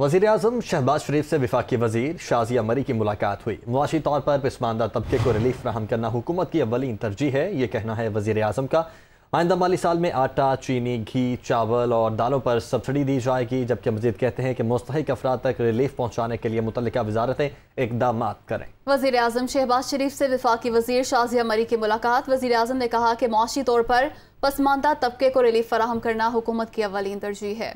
वजीर अजम शहबाज शरीफ से विफाकी वजीर शाजिया मरी की मुलाकात हुई मुआशी तौर पर पसमानदा तबके को रिलीफ फ्राहम करना हुकूमत की अवलिन तरजीह है ये कहना है वजीर अजम का आइंदा माली साल में आटा चीनी घी चावल और दालों पर सब्सिडी दी जाएगी जबकि मजीद कहते हैं कि मुस्तक अफराद तक रिलीफ पहुँचाने के लिए मुतल वजारतें इकदाम करें वजीर अजम शहबाज शरीफ से विफाकी वजीर शाजिया मरी की मुलाकात वजीर अजम ने कहा कि मुआशी तौर पर पसमानदा तबके को रिलीफ फराहम करना हुकूमत की अवलिन तरजीह है